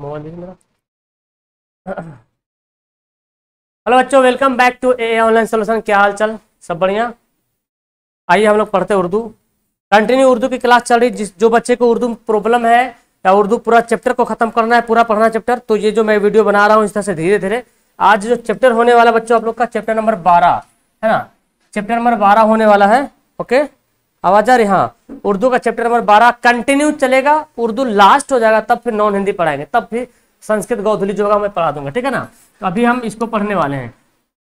mobile दीजिए मेरा hello बच्चों welcome back to a online solution क्या हाल चाल सब बढ़िया आइए हम लोग पढ़ते उर्दू कंटिन्यू उर्दू की क्लास चल रही जिस जो बच्चे को उर्दू प्रॉब्लम है या उर्दू पूरा चैप्टर को खत्म करना है पूरा पढ़ना चैप्टर तो ये जो मैं वीडियो बना रहा हूँ इस तरह से धीरे धीरे आज जो चैप्टर होने वाला बच्चों आप लोग का चैप्टर नंबर बारह है ना चैप्टर नंबर बारह होने वाला है ओके आवाज आ रही हाँ उर्दू का चैप्टर नंबर बारह कंटिन्यू चलेगा उर्दू लास्ट हो जाएगा तब फिर नॉन हिंदी पढ़ाएंगे तब फिर संस्कृत गौधुली जो होगा मैं पढ़ा दूंगा ठीक है ना तो अभी हम इसको पढ़ने वाले हैं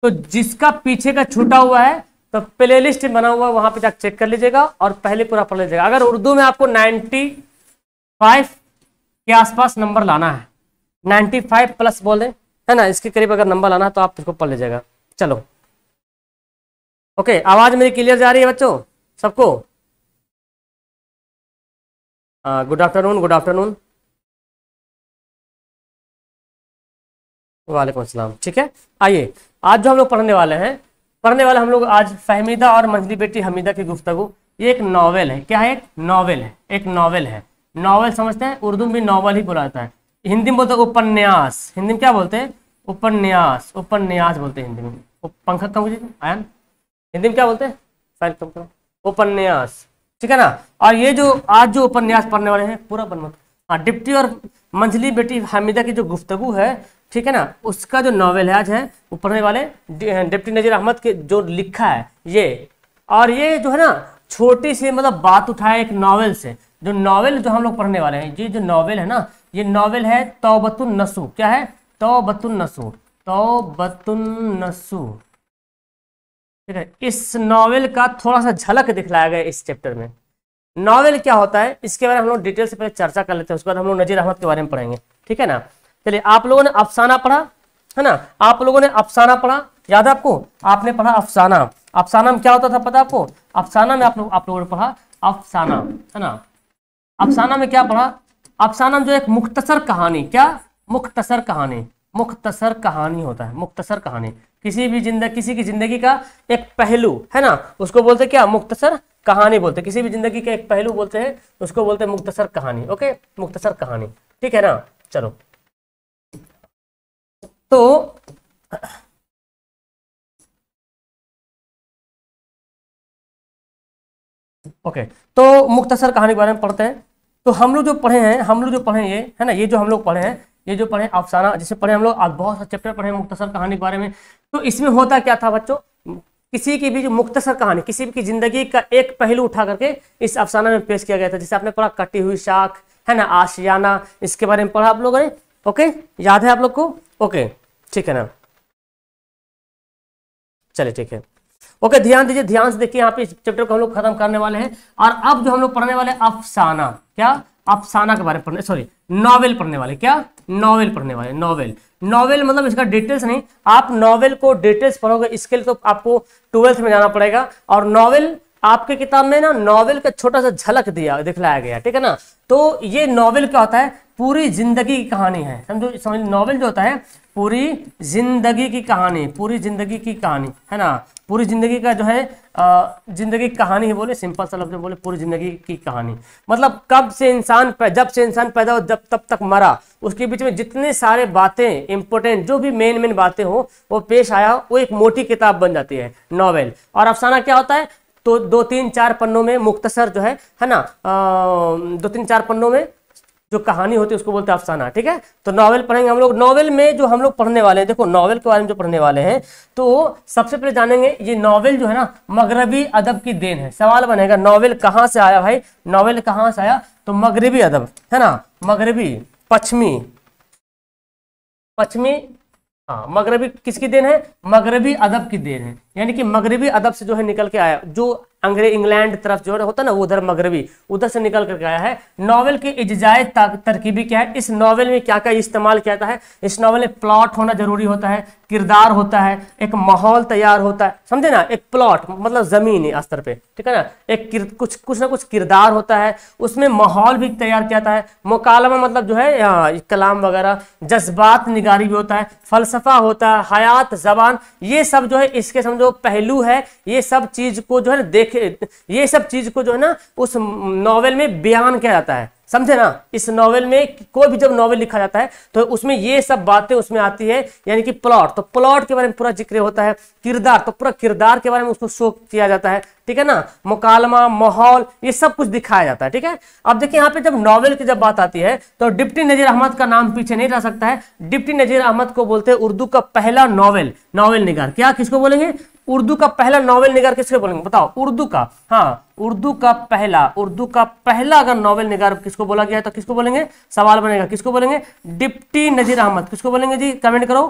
तो जिसका पीछे का छूटा हुआ है तो प्ले लिस्ट बना हुआ है वहां पर जाकर चेक कर लीजिएगा और पहले पूरा पढ़ लीजिएगा अगर उर्दू में आपको नाइन्टी फाइव के आसपास नंबर लाना है नाइन्टी फाइव प्लस बोले है ना इसके करीब अगर नंबर लाना है तो आप इसको पढ़ लीजिएगा चलो ओके आवाज मेरी क्लियर जा रही है बच्चों सबको गुड आफ्टरनून गुड आफ्टरनून वालेकुम अस्सलाम ठीक है आइए आज जो हम लोग पढ़ने वाले हैं पढ़ने वाले हम लोग आज फहमीदा और मंजली बेटी हमीदा की गुफ्तगु ये एक नॉवेल है क्या है एक नावल है एक नॉवेल है नॉवेल समझते हैं उर्दू में भी नावल ही बुलाता है हिंदी में बोलते हैं उपन्यास हिंदी में क्या बोलते हैं उपन्यास उपन्यास बोलते हैं हिंदी में पंखा कम आयन हिंदी में क्या बोलते हैं उपन्यास ठीक है ना और ये जो आज जो उपन्यास पढ़ने वाले हैं पूरा बनमत हाँ डिप्टी और मंझली बेटी हामिदा की जो गुफ्तगु है ठीक है ना उसका जो नॉवेल है आज है वो पढ़ने वाले डिप्टी नजीर अहमद के जो लिखा है ये और ये जो है ना छोटी सी मतलब बात उठाए एक नावल से जो नावल जो हम लोग पढ़ने वाले हैं ये जो नॉवेल है ना ये नॉवल है तोबतुल नसु क्या है तोबतुल नसु तोबतुल नसु ठीक है इस नॉवेल का थोड़ा सा झलक दिखलाया गया इस चैप्टर में नॉवेल क्या होता है इसके बारे में हम लोग डिटेल से पहले चर्चा कर लेते हैं उसके बाद हम लोग नजीर अहमद के बारे में पढ़ेंगे ठीक है ना चलिए आप लोगों ने अफसाना पढ़ा है ना आप लोगों ने अफसाना पढ़ा याद है आपको आपने पढ़ा अफसाना अफसाना में क्या होता था पता आपको अफसाना में आप लोग आप लोगों ने पढ़ा अफसाना है ना अफसाना में क्या पढ़ा अफसाना जो एक मुख्तसर कहानी क्या मुख्तसर कहानी मुख्तसर कहानी होता है मुख्तसर कहानी किसी भी जिंदगी किसी की जिंदगी का एक पहलू है ना उसको बोलते क्या मुख्तसर कहानी बोलते किसी भी जिंदगी का एक पहलू बोलते हैं उसको बोलते हैं मुख्तसर कहानी ओके मुख्तसर कहानी ठीक है ना चलो तो ओके तो मुख्तसर कहानी के बारे में पढ़ते हैं तो हम लोग जो पढ़े हैं हम लोग जो पढ़े ये है ना ये जो हम लोग पढ़े हैं ये जो पढ़े अफसाना जैसे पढ़े हम लोग बहुत सारे चैप्टर पढ़े मुख्तसर कहानी के बारे में तो इसमें होता क्या था बच्चों किसी की भी जो मुख्तसर कहानी किसी की जिंदगी का एक पहलू उठा करके इस अफसाना में पेश किया गया था जैसे आपने पढ़ा कटी हुई शाख है ना आशियाना इसके बारे में पढ़ा आप लोगों ने ओके याद है आप लोग को ओके ठीक है ना चलिए ठीक है ओके ध्यान दीजिए ध्यान से देखिए यहाँ पे इस चैप्टर को हम लोग खत्म करने वाले हैं और अब जो हम लोग पढ़ने वाले अफसाना क्या अफसाना के बारे में पढ़ने सॉरी नॉवेल पढ़ने वाले क्या नॉवेल पढ़ने वाले नॉवेल नॉवेल मतलब इसका डिटेल्स नहीं आप नॉवेल को डिटेल्स पढ़ोगे इसके लिए तो आपको ट्वेल्थ में जाना पड़ेगा और नॉवेल आपके किताब में ना नॉवेल का छोटा सा झलक दिया दिखलाया गया ठीक है ना तो ये नॉवेल क्या होता है पूरी जिंदगी की कहानी है समझो समझ नॉवेल जो होता है पूरी जिंदगी की कहानी पूरी जिंदगी की कहानी है ना पूरी जिंदगी का जो है ज़िंदगी की कहानी ही बोले सिंपल सा लफ्ज बोले पूरी ज़िंदगी की कहानी मतलब कब से इंसान जब से इंसान पैदा हो जब तब तक मरा उसके बीच में जितने सारे बातें इंपॉर्टेंट जो भी मेन मेन बातें हो वो पेश आया वो एक मोटी किताब बन जाती है नॉवेल और अफसाना क्या होता है तो दो तीन चार पन्नों में मुख्तसर जो है है ना आ, दो तीन चार पन्नों में जो कहानी होती है उसको बोलते हैं अफसाना ठीक है तो नॉवल पढ़ेंगे हम लोग नॉवल में जो हम लोग पढ़ने वाले हैं देखो नॉवल के बारे में जो पढ़ने वाले हैं तो सबसे पहले जानेंगे ये नॉवल जो है ना मगरबी अदब की देन है सवाल बनेगा नॉवल कहाँ से आया भाई नॉवल कहाँ से आया तो मगरबी अदब है ना मगरबी पश्चिमी पश्चिमी हाँ मगरबी किसकी देन है मगरबी अदब की देन है यानी कि मगरबी अदब से जो है निकल के आया जो अंग्रेज इंग्लैंड तरफ जो होता ना उधर मगरबी उधर से निकल करके आया है नावल की इजाए तरकीबी क्या है इस नावल में क्या क्या इस्तेमाल किया जाता है इस नावल में प्लॉट होना जरूरी होता है किरदार होता है एक माहौल तैयार होता है समझे ना एक प्लॉट मतलब जमीन स्तर पर ठीक है ना एक कुछ कुछ ना कुछ किरदार होता है उसमें माहौल भी तैयार किया जाता है मकालमा मतलब जो है यहाँ कलाम वगैरह जज्बात निगारी भी होता है फलसफा होता है हयात जबान ये सब जो है इसके समझो जो पहलू है ये सब चीज को जो है देख ये सब चीज को जो है ना उस नॉवेल में बयान किया जाता है समझे ना इस नॉवेल में कोई भी जब नॉवेल लिखा जाता है तो उसमें ये सब बातें उसमें आती है यानी कि प्लॉट तो प्लॉट के बारे में पूरा जिक्र होता है किरदार तो पूरा किरदार के बारे में उसको शो किया जाता है ठीक है ना मुकालमा माहौल ये सब कुछ दिखाया जाता है ठीक है अब देखिए यहाँ पे जब नॉवेल की जब बात आती है तो डिप्टी नजीर अहमद का नाम पीछे नहीं रह सकता है डिप्टी नजीर अहमद को बोलते हैं उर्दू का पहला नॉवेल नॉवेल निगार क्या किसको बोलेंगे उर्दू का पहला नॉवेल निगार किसको बोलेंगे बताओ उर्दू का हाँ उर्दू का पहला उर्दू का पहला अगर नॉवेल निगार किसको बोला गया तो किसको बोलेंगे सवाल बनेगा किसको बोलेंगे डिप्टी नजीर अहमद किसको बोलेंगे जी कमेंट करो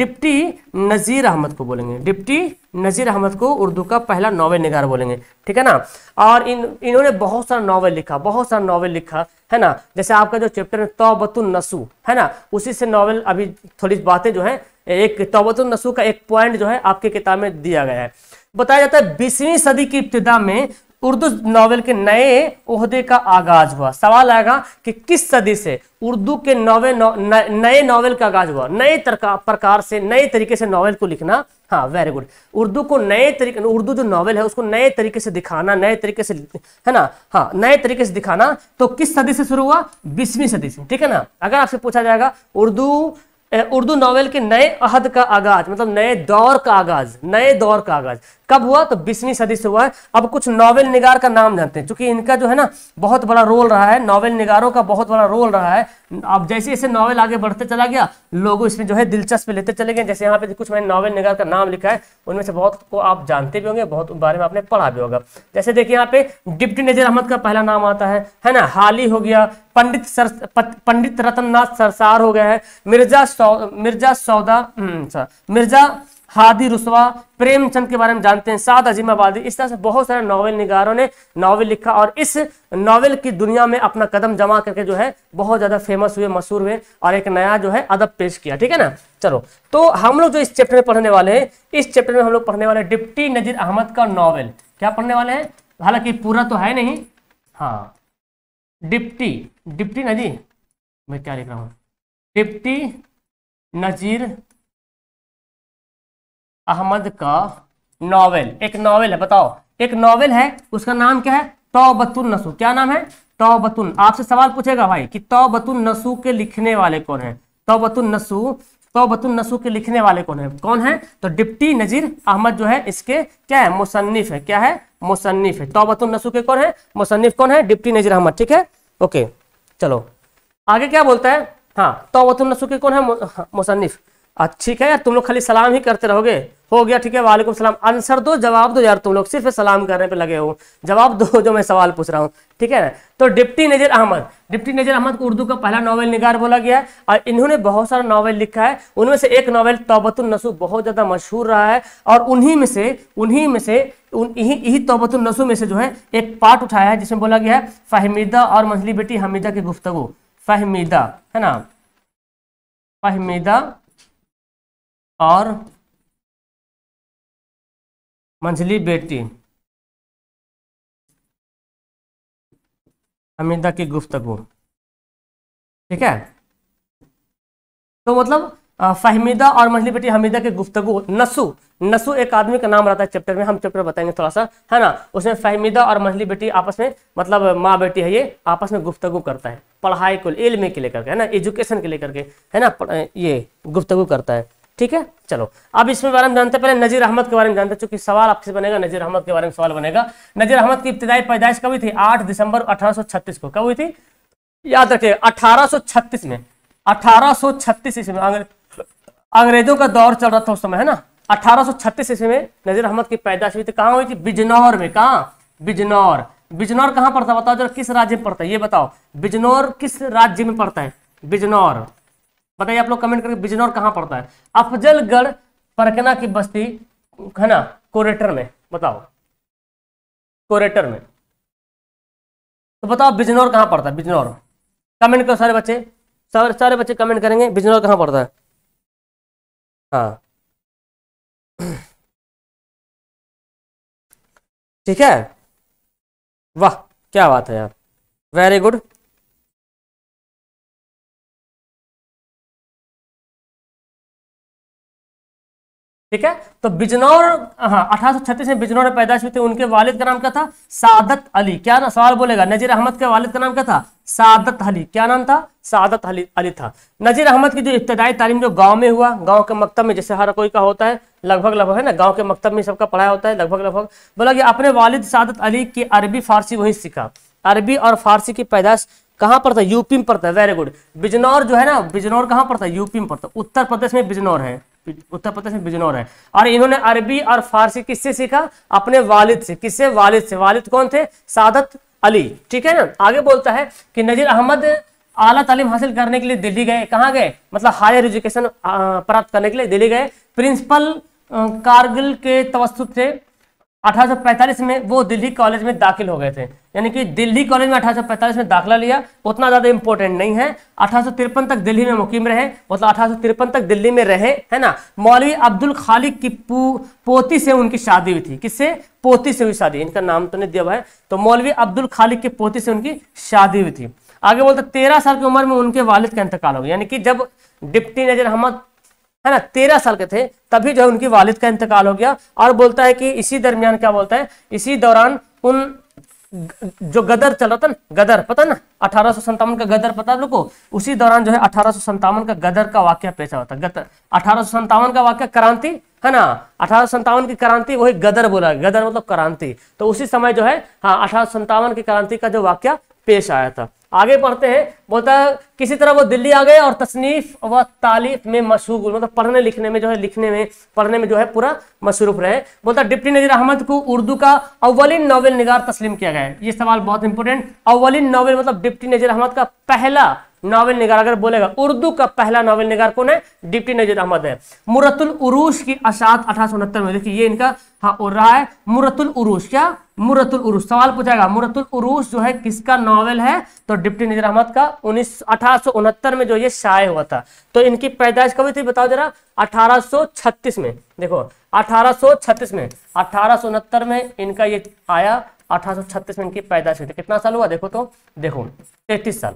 डिप्टी नजीर अहमद को बोलेंगे डिप्टी नजीर अहमद को उर्दू का पहला नॉवेल निगार बोलेंगे ठीक है ना और इन इन्होंने बहुत सारा नॉवेल लिखा बहुत सारा नॉवेल लिखा है ना जैसे आपका जो चैप्टर है तोबतुल नसू है ना उसी से नॉवेल अभी थोड़ी बातें जो है एक तोबतुल नसू का एक पॉइंट जो है आपके किताब में दिया गया है बताया जाता है बीसवीं सदी की इब्तदा में उर्दू नावल के नए अहदे का आगाज हुआ सवाल आएगा कि किस सदी से उर्दू के नवे नौ, नए नॉवेल का आगाज हुआ नए प्रकार से नए तरीके से नॉवेल को लिखना हाँ वेरी गुड उर्दू को नए तरीके उर्दू जो नॉवल है उसको नए तरीके से दिखाना नए तरीके से है ना हाँ नए तरीके से दिखाना तो किस सदी से शुरू हुआ बीसवीं सदी से ठीक है ना अगर आपसे पूछा जाएगा उर्दू उर्दू नावल के नए अहद का आगाज मतलब नए दौर का आगाज नए दौर का आगाज कब हुआ तो बीसवीं सदी से हुआ है अब कुछ नॉवेल निगार का नाम जानते हैं चूंकि इनका जो है ना बहुत बड़ा रोल रहा है नॉवेल निगारों का बहुत बड़ा रोल रहा है अब जैसे जैसे नॉवेल आगे बढ़ते चला गया लोग इसमें जो है दिलचस्प लेते चले गए जैसे यहाँ पे कुछ मैंने नॉवेल निगार का नाम लिखा है उनमें से बहुत को आप जानते भी होंगे बहुत बारे में आपने पढ़ा भी होगा जैसे देखिए यहाँ पे डिप्टी नजर अहमद का पहला नाम आता है है ना हाली हो गया पंडित सर पंडित रतननाथ सरसार हो गया है मिर्जा सौ मिर्जा सौदा हम्म, मिर्जा हादी रुसवा प्रेमचंद के बारे में जानते हैं साद अजीमाबादी इस तरह से बहुत सारे नावल निगारों ने नावल लिखा और इस नावल की दुनिया में अपना कदम जमा करके जो है बहुत ज़्यादा फेमस हुए मशहूर हुए और एक नया जो है अदब पेश किया ठीक है ना चलो तो हम लोग जो इस चैप्टर में पढ़ने वाले हैं इस चैप्टर में हम लोग पढ़ने वाले डिप्टी नजीर अहमद का नावल क्या पढ़ने वाले हैं हालांकि पूरा तो है नहीं हाँ डिप्टी डिप्टी नजीर मैं क्या लिख रहा हूँ डिप्टी नजीर अहमद का नावल एक नावल है बताओ एक नावल है उसका नाम क्या है तोबतुल नसू क्या नाम है तोबतुल आपसे सवाल पूछेगा भाई कि तोबतुल नसू के लिखने वाले कौन है तोबतुल नसू तोबतुल नसू के लिखने वाले कौन है कौन है तो डिप्टी नजीर अहमद जो है इसके क्या है मुसन्फ है क्या है मुसन्फ है तोबतुल नसू के कौन है मुसन्फ कौन है डिप्टी नजीर अहमद ठीक है ओके चलो आगे क्या बोलता है हाँ तोबतुल नसू के कौन है मुसन्फ ठीक है यार तुम लोग खाली सलाम ही करते रहोगे हो गया ठीक है वालेकुम सलाम आंसर दो जवाब दो यार तुम लोग सिर्फ सलाम करने पे लगे हो जवाब दो जो मैं सवाल पूछ रहा हूँ ठीक है ना तो डिप्टी नजर अहमद डिप्टी नजर अहमद को उर्दू का पहला नॉवल निगार बोला गया है और इन्होंने बहुत सारा नॉवल लिखा है उनमें से एक नॉवल तोबतुल नसू बहुत ज़्यादा मशहूर रहा है और उन्हीं में से उन्हीं में से यही यही तोबतुल नसू में से जो है एक पार्ट उठाया है जिसमें बोला गया है फहमीदा और मंझली बेटी हमीदा की गुफ्तगु फहमीदा है ना फहमीदा और मंझली बेटी हमीदा की गुफ्तगु ठीक है तो मतलब फहमीदा और मंझली बेटी हमीदा की गुफ्तगु नसु नसु एक आदमी का नाम रहता है चैप्टर में हम चैप्टर बताएंगे थोड़ा सा है ना उसमें फहमीदा और मंझली बेटी आपस में मतलब माँ बेटी है ये आपस में गुफ्तगु करता है पढ़ाई को इल्म के लेकर के है ना एजुकेशन के लेकर के है ना ये गुफ्तगु करता है ठीक है चलो अब इसमें बारे में जानते पहले नजीर अहमद के बारे में जानते चूंकि सवाल आपसे बनेगा नजीर अहमद के बारे में सवाल बनेगा नजीर अहमद की इब्तदाई पैदाइश कभी थी आठ दिसंबर अठारह को कब हुई थी याद रखिए अठारह में अठारह ईस्वी में अंग्रेजों का दौर चल रहा था उस समय है ना अठारह ईस्वी में नजीर अहमद की पैदाश हुई थी कहाँ हुई थी बिजनौर में कहा बिजनौर बिजनौर कहाँ पड़ता है बताओ जरा किस राज्य में पड़ता है ये बताओ बिजनौर किस राज्य में पड़ता है बिजनौर बताइए आप लोग कमेंट करके बिजनौर कहाँ पड़ता है अफजलगढ़ परकना की बस्ती है ना कोरेटर में बताओ कोरेटर में तो बताओ बिजनौर कहाँ पड़ता है बिजनौर कमेंट करो सारे बच्चे सारे सारे बच्चे कमेंट करेंगे बिजनौर कहाँ पड़ता है हाँ ठीक है वाह क्या बात है यार वेरी गुड ठीक है तो बिजनौर हाँ अठारह में बिजनौर में हुई हुए थे उनके वालिद का नाम क्या था सादत अली क्या ना सवाल बोलेगा नजीर अहमद के वालिद का नाम क्या था सादत अली क्या नाम था सादत अली अली था नजीर अहमद की जो इब्तदाई तालीम जो गांव में हुआ गांव के मकतब में जैसे हर कोई का होता है लगभग लगभग है ना गाँव के मकतब में सबका पढ़ाया होता है लगभग लगभग बोला कि अपने वालिद सादत अली की अरबी फारसी वही सीखा अरबी और फारसी की पैदाश कहाँ पर था यूपी में पड़ता है वेरी गुड बिजनौर जो है ना बिजनौर कहाँ पर था यूपी में पड़ता है उत्तर प्रदेश में बिजनौर है उत्तर प्रदेश में बिजनौर है और इन्होंने अरबी और फारसी किससे सीखा अपने वालिद से किससे वालिद से वालिद कौन थे सादत अली ठीक है ना आगे बोलता है कि नजीर अहमद आला तालीम हासिल करने के लिए दिल्ली गए कहाँ गए मतलब हायर एजुकेशन प्राप्त करने के लिए दिल्ली गए प्रिंसिपल कारगिल के तवस्तुत से 1845 में वो दिल्ली कॉलेज में दाखिल हो गए थे यानी कि दिल्ली कॉलेज में 1845 में दाखिला लिया उतना ज़्यादा इंपॉर्टेंट नहीं है अठारह तक दिल्ली में मुकीम रहे मतलब अठारह तक दिल्ली में रहे है ना मौलवी अब्दुल खालिक की पोती से उनकी शादी हुई थी किससे पोती से हुई शादी इनका नाम तो नहीं दिया है तो मौलवी अब्दुल खालिक की पोती से उनकी शादी हुई थी आगे बोलते तेरह साल की उम्र में उनके वालिद का इंतकाल हो गया यानी कि जब डिप्टी नजर अहमद है ना तेरह साल के थे तभी जो है उनकी वालिद का इंतकाल हो गया और बोलता है कि इसी दरमियान क्या बोलता है इसी दौरान उन जो गदर चल रहा था ना गदर पता ना अठारह का गदर पता है उसी दौरान जो है अठारह का गदर का वाक्य पेश हुआ था गदर अठारह का वाक्य क्रांति है ना अठारह की क्रांति वही गदर बोला गदर मतलब क्रांति तो उसी समय जो है हाँ अठारह की क्रांति का जो वाक्य पेश आया था आगे पढ़ते हैं बोलता है किसी तरह वो दिल्ली आ गए और तसनीफ व तालीफ में मशहूर मतलब पढ़ने लिखने में जो है लिखने में पढ़ने में जो है पूरा मशरूफ रहे बोलता है डिप्टी नजीर अहमद को उर्दू का अव्वलिन नावल निगार तस्लीम किया गया है ये सवाल बहुत इंपॉर्टेंट अव्वलिन नावल मतलब डिप्टी नजीर अहमद का पहला नावल निगार अगर बोलेगा उर्दू का पहला नावल निगार कौन है डिप्टी नजीर अहमद है मुरतुल उरूस की अशात अठारह में देखिए ये इनका हाँ और रहा है मुरतुल उरूस क्या मुरतुल उरूस सवाल पूछाएगा मुरतुल उरूस जो है किसका नॉवल है तो डिप्टी नजर अहमद का उन्नीस में जो ये शाये हुआ था तो इनकी पैदाइश कभी थी बताओ जरा 1836 में देखो 1836 में अठारह में इनका ये आया 1836 में इनकी पैदाइश हुई थी कितना साल हुआ देखो तो देखो तैतीस साल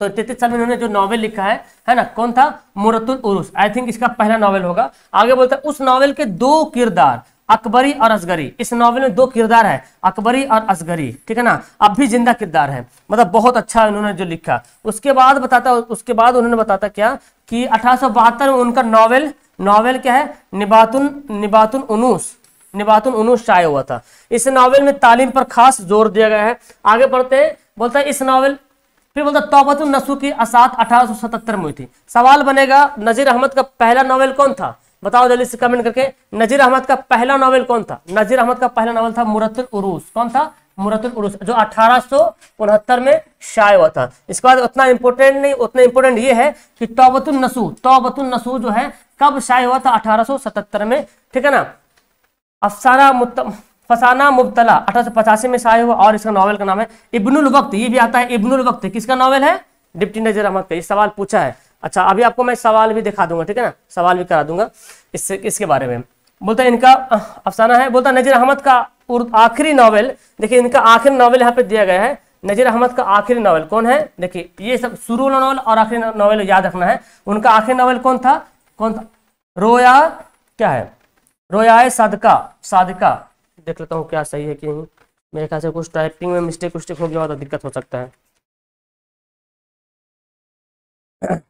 तो तैतीस साल में इन्होंने जो नॉवल लिखा है है ना कौन था मुरतुल उरूस आई थिंक इसका पहला नॉवल होगा आगे बोलते हैं उस नॉवल के दो किरदार अकबरी और असगरी इस नॉवल में दो किरदार है अकबरी और असगरी ठीक है ना अब भी जिंदा किरदार है मतलब बहुत अच्छा उन्होंने जो लिखा उसके बाद बताता उसके बाद उन्होंने बताता क्या कि अठारह में उनका नॉवल नॉवल क्या है निबातुन निबातुन उनूस निबातुन उनूस शाये हुआ था इस नावल में तालीम पर खास जोर दिया गया है आगे बढ़ते बोलता है इस नावल फिर बोलता तोबतुल नसू की असात अठारह में हुई थी सवाल बनेगा नजीर अहमद का पहला नावल कौन था बताओ जल्दी से कमेंट करके नजीर अहमद का पहला नॉवल कौन था नजीर अहमद का पहला नॉवल था मुरतुल उरूस कौन था मुरतुल उरूस जो अठारह में शाय हुआ था इसके बाद उतना इंपोर्टेंट नहीं उतना इम्पोर्टेंट ये है कि तोबतुल नसू तोबतुल नसू जो है कब शाय हुआ था अठारह में ठीक है ना अफसाना फसाना मुबतला अठारह में शाय हुआ और इसका नॉवल का नाम है इब्नुल वक्त ये भी आता है इब्नुल वक्त किसका नॉवल है डिप्टी नजीर अहमद का ये सवाल पूछा है अच्छा अभी आपको मैं सवाल भी दिखा दूंगा ठीक है ना सवाल भी करा दूंगा इससे इसके बारे में बोलता है इनका अफसाना है बोलता नज़ीर अहमद का आखिरी नावल देखिए इनका आखिरी नावल यहाँ पे दिया गया है नजीर अहमद का आखिरी नावल कौन है देखिए ये सब शुरू वाला नावल और आखिरी नावल याद रखना है उनका आखिरी नावल कौन था कौन था रोया क्या है रोया है सादका देख लेता हूँ क्या सही है कि मेरे ख्याल से कुछ टाइपिंग में मिस्टेक उस्टेक हो गया तो दिक्कत हो सकता है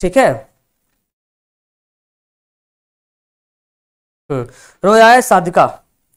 ठीक है हम्म, है साधिका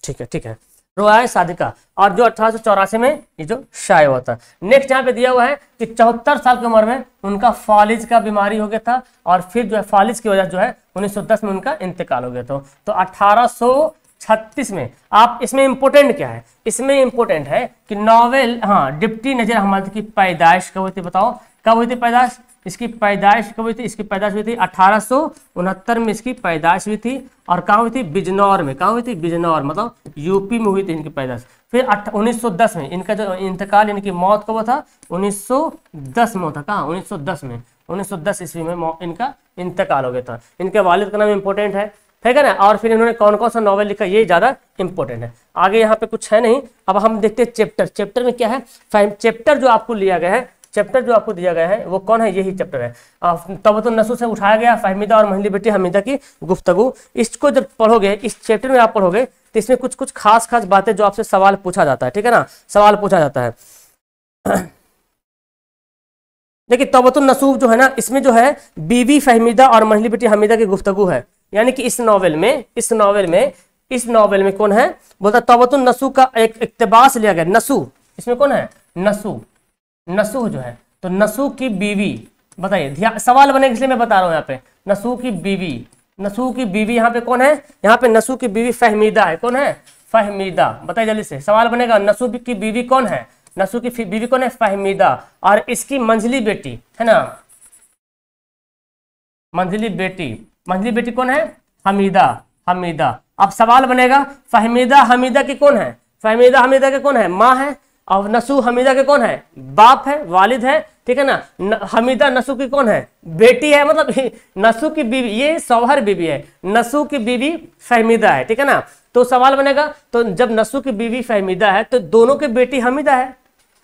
ठीक है ठीक है है सादिका और जो अठारह में ये जो शायद हुआ था नेक्स्ट यहाँ पे दिया हुआ है कि चौहत्तर साल की उम्र में उनका फालिज का बीमारी हो गया था और फिर जो है फालिज की वजह जो है 1910 में उनका इंतकाल हो गया था तो अठारह में आप इसमें इंपोर्टेंट क्या है इसमें इंपोर्टेंट है कि नॉवेल हाँ डिप्टी नजर अहमद की पैदाइश कब हुई थी बताओ कब हुई थी पैदाइश इसकी पैदाइश कब हुई थी इसकी पैदाइश हुई थी अठारह में इसकी पैदाइश हुई थी और कहाँ हुई थी बिजनौर में कहाँ हुई थी बिजनौर मतलब यूपी में हुई थी इनकी पैदाइश फिर उन्नीस में इनका जो इंतकाल इनकी मौत कब था 1910 में था कहाँ 1910 में 1910 ईस्वी में इनका इंतकाल हो गया था इनके वालिद का नाम इम्पोर्टेंट है ठीक है ना और फिर इन्होंने कौन कौन सा नॉवल लिखा ये ज़्यादा इंपॉर्टेंट है आगे यहाँ पे कुछ है नहीं अब हम देखते हैं चैप्टर चैप्टर में क्या है चैप्टर जो आपको लिया गया है चैप्टर जो आपको दिया गया है वो कौन है यही चैप्टर है तब तो नसू से उठाया गया फाहमिदा और महली बेटी हमीदा की गुफ्तगु इसको जब पढ़ोगे इस चैप्टर में आप पढ़ोगे तो इसमें कुछ कुछ खास खास बातें जो आपसे सवाल पूछा जाता है ठीक है ना सवाल पूछा जाता है देखिए तबतुल तो नसूब जो है ना इसमें जो है बीवी फहमीदा और महली बेटी हमीदा की गुफ्तगु है यानी कि इस नॉवेल में इस नॉवेल में इस नॉवेल में कौन है बोलता तबतुल तो नसू का एक इकतबास लिया गया नसू इसमें कौन है नसू नसूह जो है तो नसू की बीवी बताइए सवाल बने इसलिए मैं बता रहा हूँ यहाँ पे नसू की बीवी नसू की बीवी यहाँ पे कौन है यहाँ पे नसू की बीवी फहमीदा है कौन है फहमीदा बताइए जल्दी से सवाल बनेगा नसू की बीवी कौन है नसू की बीवी कौन है फहमीदा और इसकी मंझली बेटी है ना मंझली बेटी मंझली बेटी कौन है हमीदा हमीदा अब सवाल बनेगा फहमीदा हमीदा की कौन है फहमीदा हमीदा के कौन है माँ है अब नसु हमीदा के कौन है बाप है वालिद है ठीक है ना न, हमीदा नसू की कौन है बेटी है मतलब नसू की बीवी ये सौहर बीवी है नसू की बीवी फहमीदा है ठीक है ना तो सवाल बनेगा तो जब नसु की बीवी फहमीदा है तो दोनों की बेटी हमीदा है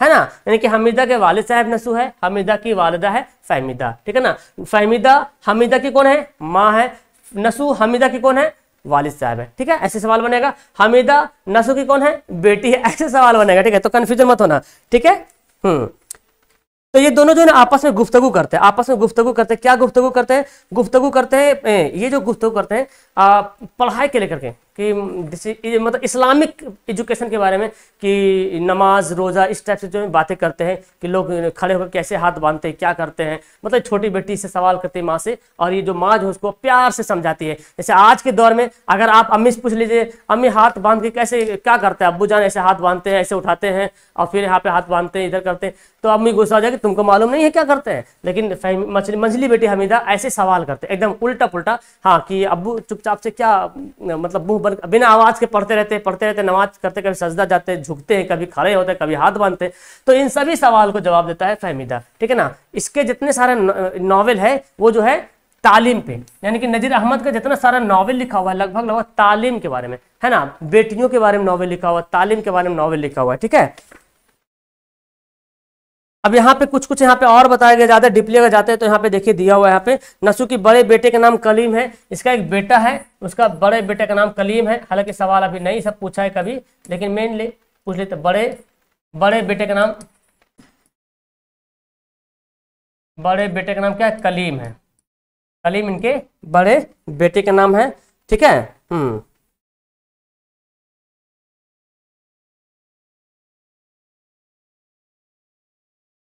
है ना यानी कि हमीदा के वालिद साहब नसु है हमीदा की वालदा है फहमीदा ठीक है ना फहमीदा हमीदा की कौन है माँ है नसु हमीदा की कौन है वालिद साहब है ठीक है ऐसे सवाल बनेगा हमीदा नसू की कौन है बेटी है ऐसे सवाल बनेगा ठीक है तो कन्फ्यूजन मत होना ठीक है हम्म तो ये दोनों जो है आपस में गुफ्तगु करते हैं आपस में गुफ्तगु करते हैं क्या गुफ्तगु करते हैं गुफ्तगु करते हैं ये जो गुफ्तगु करते हैं पढ़ाई के लेकर के कि मतलब इस्लामिक एजुकेशन के बारे में कि नमाज रोज़ा इस टाइप से जो बातें करते हैं कि लोग खड़े होकर कैसे हाथ बांधते हैं क्या करते हैं मतलब छोटी बेटी से सवाल करती है माँ से और ये जो माँ जो उसको प्यार से समझाती है जैसे आज के दौर में अगर आप अम्मी से पूछ लीजिए अम्मी हाथ बांध के कैसे क्या करते हैं अबू जान ऐसे हाथ बांधते हैं ऐसे उठाते हैं और फिर यहाँ पे हाथ बांधते हैं इधर करते हैं तो अम्मी गुस्सा हो जाएगी तुमको मालूम नहीं है क्या करते हैं लेकिन मछली मंझली बेटी हमीदा ऐसे सवाल करते हैं एकदम उल्टा पुलटा हाँ कि अबू चुपचाप से क्या मतलब मुँह ऊपर बिना आवाज़ के पढ़ते रहते पढ़ते रहते नमाज करते कभी सजदा जाते झुकते हैं कभी खड़े होते हैं कभी हाथ बांधते हैं तो इन सभी सवाल को जवाब देता है फहमीदा ठीक है ना इसके जितने सारे नॉवल है वो जो है तालीम पे यानी कि नज़ीर अहमद का जितना सारा नॉवल लिखा हुआ है लगभग लगभग तालीम के बारे में है ना बेटियों के बारे में नॉवल लिखा हुआ तालीम के बारे में नॉवल लिखा हुआ है ठीक है अब यहाँ पे कुछ कुछ यहाँ पे और बताया गया ज्यादा डिप्ली अगर जाते हैं तो यहाँ पे देखिए दिया हुआ है यहाँ पे नसू की बड़े बेटे का नाम कलीम है इसका एक बेटा है उसका बड़े बेटे का नाम कलीम है हालांकि सवाल अभी नहीं सब पूछा है कभी लेकिन मेनली पूछ लेते बड़े बड़े बेटे का नाम बड़े बेटे का नाम क्या है कलीम है कलीम इनके बड़े बेटे का नाम है ठीक है हम्म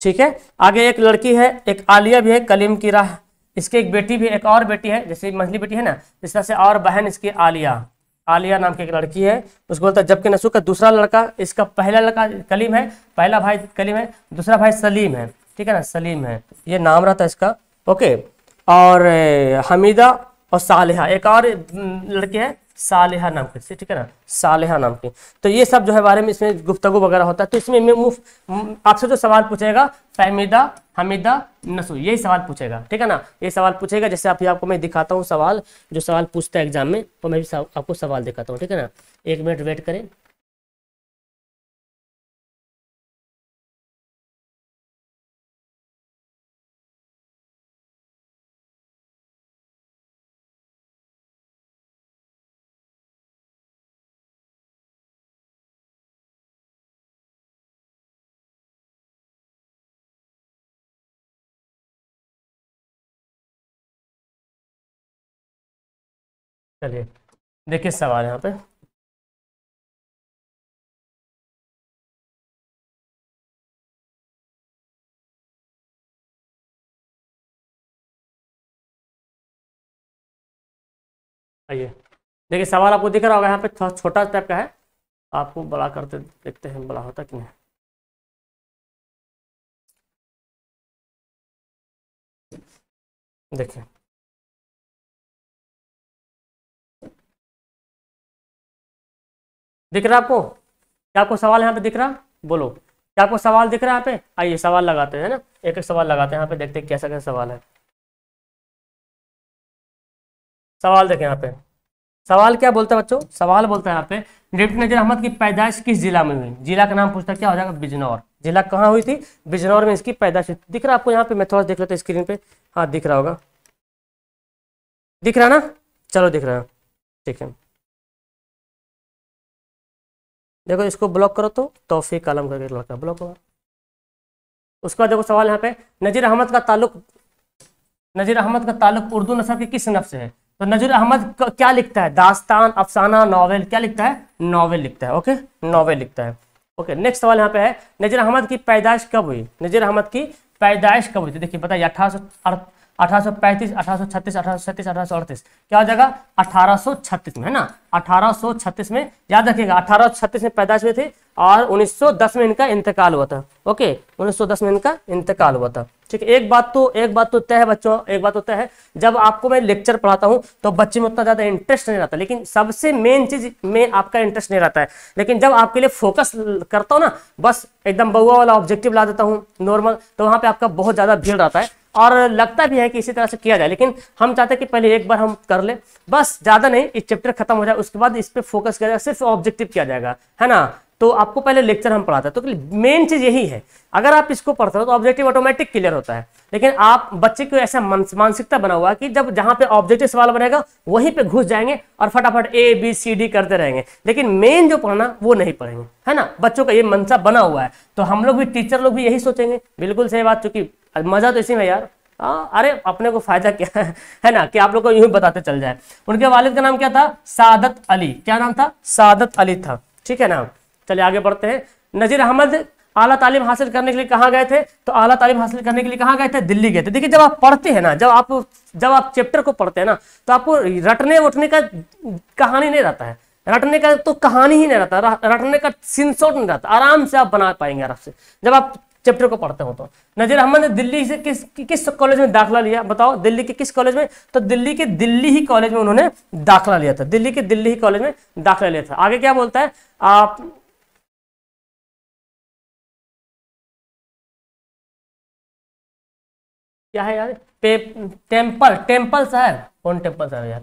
ठीक है आगे एक लड़की है एक आलिया भी है कलीम की राह इसकी एक बेटी भी एक और बेटी है जैसे मंझली बेटी है ना इस तरह से और बहन इसकी आलिया आलिया नाम की एक लड़की है उसको बोलता है जबकि नसू का दूसरा लड़का इसका पहला लड़का कलीम है पहला भाई कलीम है दूसरा भाई सलीम है ठीक है ना सलीम है ये नाम रहता है इसका ओके और हमीदा और सालिहा एक और लड़की है सालेहा नाम के से ठीक है ना सालेहा नाम के तो ये सब जो है बारे में इसमें गुफ्तगु वगैरह होता है तो इसमें आपसे जो सवाल पूछेगा फैमिदा हमिदा नसू यही सवाल पूछेगा ठीक है ना ये सवाल पूछेगा जैसे आप आपको मैं दिखाता हूँ सवाल जो सवाल पूछता है एग्जाम में तो मैं भी आपको सवाल दिखाता हूँ ठीक है ना एक मिनट वेट करें चलिए देखिए सवाल यहाँ पे आइए देखिए सवाल आपको दिख रहा होगा यहाँ पे थोड़ा छोटा टाइप का है आपको बड़ा करते देखते हैं बड़ा होता कि नहीं देखिए दिख रहा है आपको क्या आपको सवाल यहाँ पे दिख रहा बोलो क्या आपको सवाल दिख रहा है यहाँ पे आइए सवाल लगाते हैं ना एक एक सवाल लगाते हैं यहाँ पे देखते हैं कैसा कैसा सवाल है सवाल देखें यहाँ पे सवाल क्या बोलता है बच्चों सवाल बोलता है यहाँ पे डिप्टी नजीर अहमद की पैदाइश किस जिला में हुई जिला का नाम पूछता क्या हो जाएगा बिजनौर जिला कहाँ हुई थी बिजनौर में इसकी पैदाइश दिख रहा है आपको यहाँ पे मैं थोड़ा देख लेता हूँ स्क्रीन पे हाँ दिख रहा होगा दिख रहा ना चलो दिख रहा है ठीक है देखो इसको ब्लॉक करो तो तोफ़ी कलम करके लड़का ब्लॉक हुआ उसके बाद देखो सवाल यहाँ पे नज़ीर अहमद का ताल्लुक नज़ीर अहमद का ताल्लुक उर्दू नसर के किस नफ से है तो नज़ीर अहमद क्या लिखता है दास्तान अफसाना नावल क्या लिखता है नावल लिखता है ओके नावल लिखता है ओके नेक्स्ट सवाल यहाँ पे है नज़ीर अहमद की पैदाइश कब हुई नज़ीर अहमद की पैदाइश कब हुई थी तो देखिए बताइए अठारह 1836, क्या हो जाएगा 1836 में है ना 1836 में याद रखिएगा 1836 में पैदाइश हुए थे और 1910 में इनका इंतकाल हुआ था ओके 1910 में इनका इंतकाल हुआ था ठीक है एक बात तो एक बात तो तय है बच्चों एक बात तो तय है जब आपको मैं लेक्चर पढ़ाता हूँ तो बच्चे में उतना ज्यादा इंटरेस्ट नहीं रहता लेकिन सबसे मेन चीज में आपका इंटरेस्ट नहीं रहता है लेकिन जब आपके लिए फोकस करता हूँ ना बस एकदम बउआ वाला ऑब्जेक्टिव ला देता हूँ नॉर्मल तो वहां पर आपका बहुत ज्यादा भीड़ रहता है और लगता भी है कि इसी तरह से किया जाए लेकिन हम चाहते हैं कि पहले एक बार हम कर ले बस ज़्यादा नहीं इस चैप्टर खत्म हो जाए उसके बाद इस पर फोकस किया जाएगा सिर्फ ऑब्जेक्टिव किया जाएगा है ना तो आपको पहले लेक्चर हम पढ़ाते हैं तो मेन चीज़ यही है अगर आप इसको पढ़ते हो तो ऑब्जेक्टिव ऑटोमेटिक क्लियर होता है लेकिन आप बच्चे को ऐसा मानसिकता बना हुआ कि जब जहां पे ऑब्जेक्टिव सवाल बनेगा वहीं पे घुस जाएंगे और फटाफट ए बी सी डी करते रहेंगे लेकिन मेन जो पढ़ना वो नहीं पढ़ेंगे है ना बच्चों का ये मनसा बना हुआ है तो हम लोग भी टीचर लोग भी यही सोचेंगे बिल्कुल सही बात चूंकि मज़ा तो इसी में यार आ, हाँ, अरे अपने को फायदा क्या है है ना कि आप लोग को यूं बताते चल जाए उनके वालिद का नाम क्या था सादत अली क्या नाम था सादत अली था ठीक है ना चलिए आगे बढ़ते हैं नज़ीर अहमद आला तालीम हासिल करने के लिए कहाँ गए थे तो आला तालीम हासिल करने के लिए कहाँ गए थे दिल्ली गए थे देखिए जब आप पढ़ते हैं ना जब आप जब आप चैप्टर को पढ़ते हैं ना तो आपको रटने उठने का कहानी नहीं रहता है रटने का तो कहानी ही नहीं रहता रटने का सिंसोट नहीं रहता आराम से आप बना पाएंगे आराम से जब आप चैप्टर को पढ़ते हो तो नज़ीर अहमद ने दिल्ली से किस किस कॉलेज में दाखिला लिया बताओ दिल्ली के किस कॉलेज में तो दिल्ली के दिल्ली ही कॉलेज में उन्होंने दाखिला लिया था दिल्ली के दिल्ली ही कॉलेज में दाखिला लिया था आगे क्या बोलता है आप क्या है यार टेम्पल टेम्पल शहर कौन टेम्पल शहर यार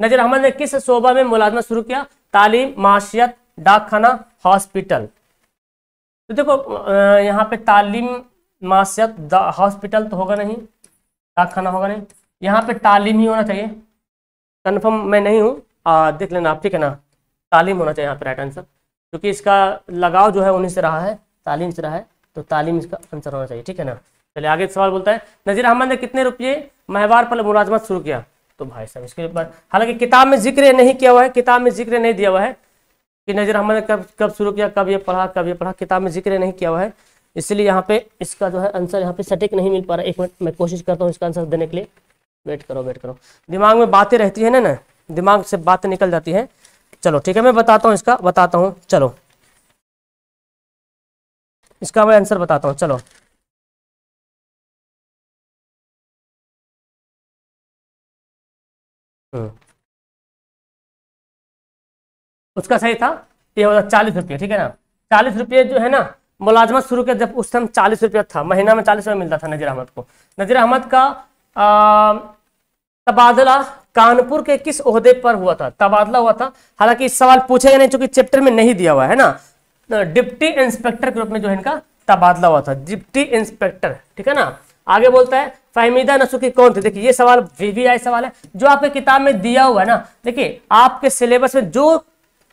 नजर अहमद ने किस शोभा में मुलाजमत शुरू किया तालीम माशियत डाकखाना हॉस्पिटल तो देखो यहाँ पे तालीम मासियत हॉस्पिटल तो होगा नहीं डाकखाना होगा नहीं यहाँ पे तालीम ही होना चाहिए कन्फर्म मैं नहीं हूँ देख लेना आप ठीक है ना तालीम होना चाहिए यहाँ पे राइट आंसर क्योंकि इसका लगाव जो है उन्हीं से रहा है तालीम से रहा है तो तालीम इसका आंसर होना चाहिए ठीक है ना चलिए आगे सवाल बोलता है नज़ीर अहमद ने कितने रुपये महवार पर मुलाजमत शुरू किया तो भाई साहब इसके बाद हालांकि किताब में जिक्र नहीं किया हुआ है किताब में जिक्र नहीं दिया हुआ है कि नज़र हमने कब कब शुरू किया कब ये पढ़ा कब ये पढ़ा किताब में जिक्र नहीं किया हुआ है इसलिए यहाँ पे इसका जो है आंसर यहाँ पे सटीक नहीं मिल पा रहा एक मिनट मैं कोशिश करता हूँ इसका आंसर देने के लिए वेट करो वेट करो दिमाग में बातें रहती है ना ना दिमाग से बातें निकल जाती है चलो ठीक है मैं बताता हूँ इसका बताता हूँ चलो इसका मैं आंसर बताता हूँ चलो हम्म उसका सही था ये होता चालीस रुपये ठीक है ना चालीस रुपये जो है ना मुलाजमत शुरू किया जब उस टाइम चालीस रुपया था महीना में चालीस रुपया मिलता था नज़ीर अहमद को नज़ीर अहमद का तबादला कानपुर के किस ओहदे पर हुआ था तबादला हुआ था हालांकि इस सवाल गए नहीं चूंकि चैप्टर में नहीं दिया हुआ है ना तो डिप्टी इंस्पेक्टर के रूप में जो है इनका तबादला हुआ था डिप्टी इंस्पेक्टर ठीक है ना आगे बोलता है फहमीदा नसुकी कौन थी देखिए ये सवाल वीवीआई सवाल है जो आपके किताब में दिया हुआ है ना देखिए आपके सिलेबस में जो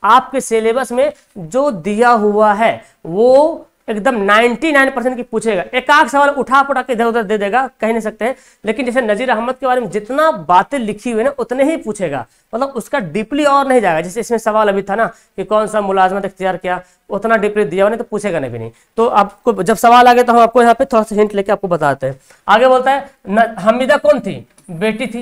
आपके सिलेबस में जो दिया हुआ है वो एकदम 99 परसेंट की पूछेगा आख सवाल उठा पटा के इधर उधर दे देगा कह नहीं सकते हैं लेकिन जैसे नजीर अहमद के बारे में जितना बातें लिखी हुई ना उतने ही पूछेगा मतलब उसका डीपली और नहीं जाएगा जैसे इसमें सवाल अभी था ना कि कौन सा मुलाजमत इख्तियार किया उतना डीपली दिया हुआ तो पूछेगा नहीं भी नहीं तो आपको जब सवाल आ गया तो हम आपको यहाँ पे थोड़ा सा हिंट लेके आपको बताते हैं आगे बोलता है हमीदा कौन थी बेटी थी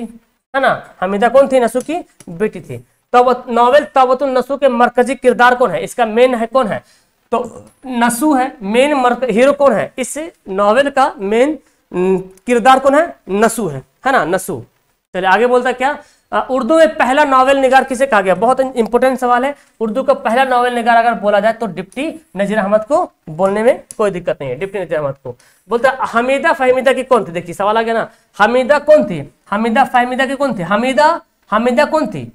है ना हमीदा कौन थी नसू की बेटी थी नॉवेल तबत नसू के मरकजी किरदार कौन है इसका मेन है कौन है तो नसू है मेन हीरो कौन है इस नॉवेल का मेन किरदार कौन है नसू है है ना नसू चलिए आगे बोलता क्या उर्दू में पहला नॉवेल निगार किसे कहा गया बहुत इंपॉर्टेंट सवाल है उर्दू का पहला नॉवेल निगार अगर बोला जाए तो डिप्टी नजीर अहमद को बोलने में कोई दिक्कत नहीं है डिप्टी नजीर अहमद को बोलता हमीदा फहमीदा की कौन थी देखिए सवाल आ गया ना हमीदा कौन थी हमीदा फहमीदा की कौन थी हमीदा हमीदा कौन थी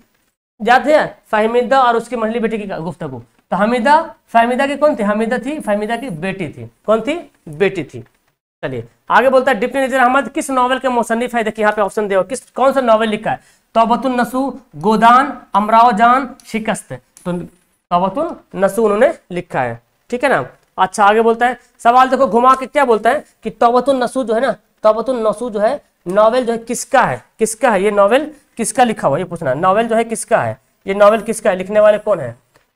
याद है फहमीदा और उसकी मंडली बेटी की गुफ्तगु तो हमीदा फहमीदा की कौन थी हमीदा थी फहमीदा की बेटी थी कौन थी बेटी थी चलिए आगे बोलता है डिप्टी नजर अहमद किस नॉवल के मुसनिफ है देखिए यहाँ पे ऑप्शन दे किस कौन सा नॉवल लिखा है तोबतुल नसु गोदान अमराव जान शिकस्त तो तोबतुल नसु उन्होंने लिखा है ठीक है ना अच्छा आगे बोलता है सवाल देखो घुमा के क्या बोलता है कि तोबतुल नसु जो है ना तोबतुल नसु जो है नॉवेल जो है किसका है किसका है ये नॉवेल किसका लिखा हुआ ये पूछना नॉवेल जो है किसका है ये नॉवेल किसका है लिखने वाले कौन है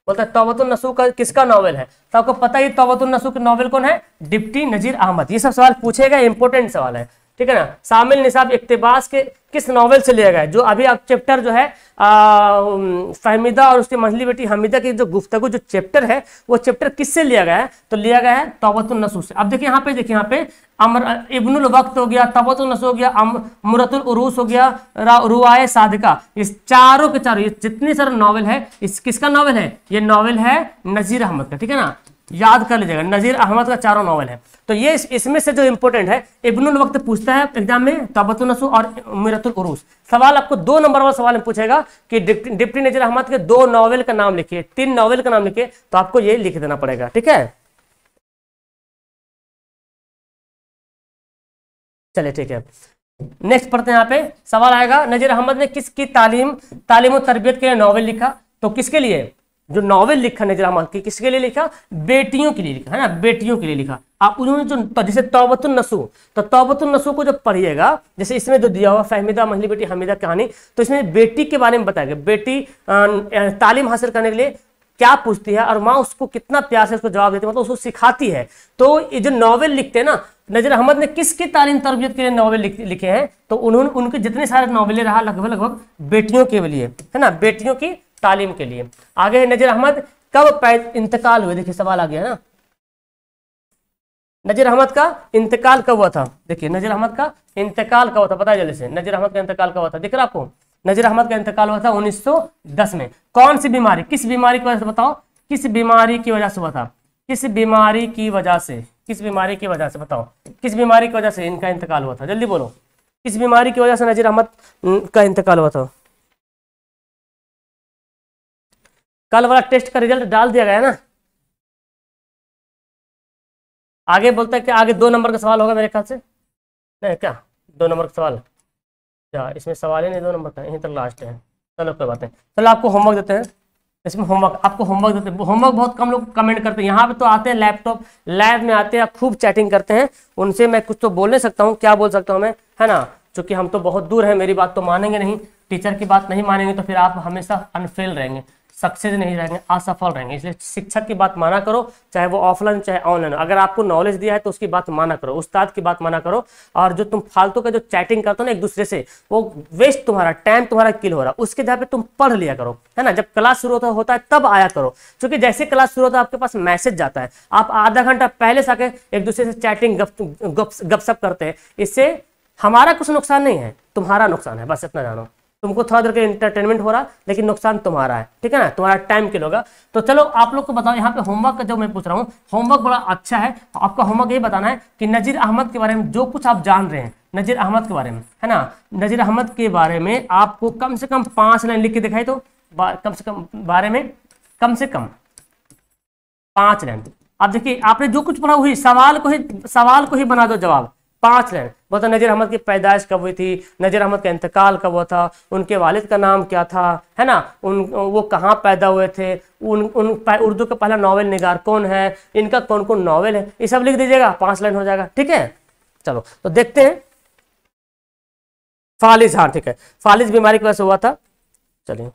बोलता है तोबतुल नसू का किसका नॉवेल है तो आपको पता ही तोबतुल नसू का नॉवेल कौन है डिप्टी नजीर अहमद ये सब सवाल पूछेगा इंपॉर्टेंट सवाल है ठीक है ना शामिल निसाब इकतेबास के किस नावल से लिया गया जो अभी आप चैप्टर जो है फहमिदा और उसकी मंझली बेटी हमीदा की जो गुफ्तगु जो चैप्टर है वो चैप्टर किससे लिया गया है तो लिया गया है नसू से अब देखिए यहाँ पे देखिए यहाँ पे अमर इब्नुल वक्त हो गया नसू हो गया मुरतुल उरूस हो गया रुआए सादिका इस चारों के चारों ये जितने सारे नावल है इस किसका नावल है ये नावल है नज़ीर अहमद का ठीक है ना याद कर लीजिएगा नज़ीर अहमद का चारों नावल है तो ये इसमें से जो इंपॉर्टेंट है इब्नुल वक्त पूछता है एग्जाम में तबतुलसु और मिरतुल उरूस सवाल आपको दो नंबर वाला सवाल में पूछेगा कि डिप्टी नज़ीर अहमद के दो नावल का नाम लिखिए तीन नावल का नाम लिखिए तो आपको ये लिख देना पड़ेगा ठीक है चलिए ठीक है नेक्स्ट पढ़ते हैं यहाँ पे सवाल आएगा नजीर अहमद ने किसकी तालीम तालीम और तरबियत के लिए नॉवल लिखा तो किसके लिए जो नॉवेल लिखा नजर अमल के किसके लिए लिखा बेटियों के लिए लिखा है ना बेटियों के लिए लिखा आप उन्होंने जो जैसे तोबत नसु तो तोबत नसु तो को जब पढ़िएगा जैसे इसमें जो दिया हुआ फहमिदा महली बेटी हमीदा कहानी तो इसमें बेटी के बारे में बताया गया बेटी तालीम हासिल करने के लिए क्या पूछती है और माँ उसको कितना प्यार से उसको जवाब देती है मतलब उसको सिखाती है तो ये जो नॉवेल लिखते हैं ना नजर अहमद ने किसकी तालीम तरबियत के लिए नॉवल लिखे हैं तो उन्होंने उनके जितने सारे नॉवेलें रहा लगभग लगभग बेटियों के लिए है ना बेटियों की तालीम के लिए आगे नजर अहमद कब इंतकाल हुए देखिए सवाल आ गया ना नजर अहमद का इंतकाल कब हुआ था देखिए नजर अहमद का इंतकाल कब हुआ था बताया जल्दी से नजर अहमद का इंतकाल कब हुआ था दिख रहा आपको नजर अहमद का इंतकाल हुआ था 1910 में कौन सी बीमारी किस बीमारी की वजह से बताओ किस बीमारी की वजह से हुआ था किस बीमारी की वजह से किस बीमारी की वजह से बताओ किस बीमारी की वजह से इनका इंतकाल हुआ था जल्दी बोलो किस बीमारी की वजह से नजीर अहमद का इंतकाल हुआ था कल वाला टेस्ट का रिजल्ट डाल दिया गया ना आगे बोलता है कि आगे दो नंबर का सवाल होगा मेरे ख्याल से नहीं क्या दो नंबर का सवाल क्या इसमें सवाल ही नहीं दो नंबर का यहीं तक लास्ट है चलो कोई बात नहीं चलो आपको होमवर्क देते हैं इसमें होमवर्क आपको होमवर्क देते हैं होमवर्क बहुत कम लोग कमेंट करते हैं यहाँ पे तो आते हैं लैपटॉप लैब में आते हैं खूब चैटिंग करते हैं उनसे मैं कुछ तो बोल नहीं सकता हूँ क्या बोल सकता हूँ मैं है ना चूंकि हम तो बहुत दूर है मेरी बात तो मानेंगे नहीं टीचर की बात नहीं मानेंगे तो फिर आप हमेशा अनफेल रहेंगे सक्सेस नहीं रहेंगे असफल रहेंगे इसलिए शिक्षक की बात माना करो चाहे वो ऑफलाइन चाहे ऑनलाइन अगर आपको नॉलेज दिया है तो उसकी बात माना करो उस्ताद की बात माना करो और जो तुम फालतू का जो चैटिंग करते हो ना एक दूसरे से वो वेस्ट तुम्हारा टाइम तुम्हारा किल हो रहा है उसके जहाँ पे तुम पढ़ लिया करो है ना जब क्लास शुरू होता होता है तब आया करो क्योंकि जैसे क्लास शुरू होता है आपके पास मैसेज जाता है आप आधा घंटा पहले से आके एक दूसरे से चैटिंग गपशप करते हैं इससे हमारा कुछ नुकसान नहीं है तुम्हारा नुकसान है बस इतना जानो तुमको थोड़ा देर का इंटरटेनमेंट हो रहा है लेकिन नुकसान तुम्हारा है ठीक है ना तुम्हारा टाइम किल होगा तो चलो आप लोग को बताओ यहाँ पे होमवर्क का जो मैं पूछ रहा हूँ होमवर्क बड़ा अच्छा है आपका होमवर्क ये बताना है कि नजीर अहमद के बारे में जो कुछ आप जान रहे हैं नजीर अहमद के बारे में है ना नजीर अहमद के बारे में आपको कम से कम पांच लाइन लिख के दिखाई तो कम से कम बारे में कम से कम पांच लाइन अब देखिए आपने जो कुछ पढ़ा वही सवाल को ही सवाल को ही बना दो जवाब पांच लाइन बता मतलब नज़र अहमद की पैदाइश कब हुई थी नज़र अहमद का इंतकाल कब हुआ था उनके वालिद का नाम क्या था है ना उन वो कहाँ पैदा हुए थे उन उन उर्दू का पहला नावल निगार कौन है इनका कौन कौन नावल है ये सब लिख दीजिएगा पांच लाइन हो जाएगा ठीक है चलो तो देखते हैं फालिज हाँ ठीक है फालिज बीमारी की वजह से हुआ था चलिए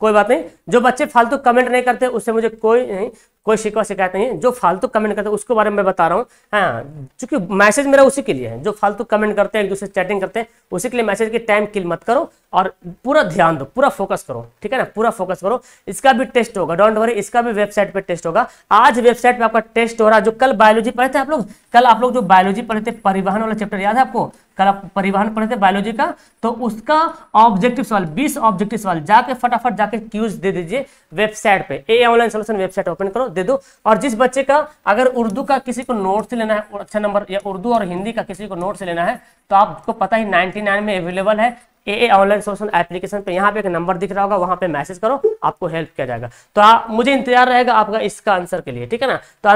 कोई बात नहीं जो बच्चे फालतू तो कमेंट नहीं करते उससे मुझे कोई नहीं कोई शिकवा शिकायत नहीं है जो फालतू कमेंट करते हैं उसके बारे में बता रहा हूँ हाँ चूंकि मैसेज मेरा उसी के लिए है जो फालतू कमेंट करते हैं एक दूसरे चैटिंग करते हैं उसी के लिए मैसेज की टाइम किल मत करो और पूरा ध्यान दो पूरा फोकस करो ठीक है ना पूरा फोकस करो इसका भी टेस्ट होगा डोंट वरी इसका भी वेबसाइट पर टेस्ट होगा आज वेबसाइट पर आपका टेस्ट हो रहा है जो कल बायोलॉजी पढ़े थे आप लोग कल आप लोग जो बायोलॉजी पढ़े थे परिवहन वाला चैप्टर याद है आपको कल आप परिवहन पढ़े थे बायोलॉजी का तो उसका ऑब्जेक्टिव सवाल बीस ऑब्जेक्टिव सवाल जाके फटाफट जाके क्यूज दे दीजिए वेबसाइट पर a online solution website open करो दे दो और जिस बच्चे का अगर उर्दू का किसी को नोट से लेना है अच्छा नंबर या उर्दू और हिंदी का किसी को नोट से लेना है तो आपको पता ही 99 में अवेलेबल है a a online social application पे यहाँ पे एक नंबर दिख रहा होगा वहां पे मैसेज करो आपको हेल्प किया जाएगा तो आप मुझे इंतजार रहेगा आपका इसका आंसर के लिए ठीक है ना तो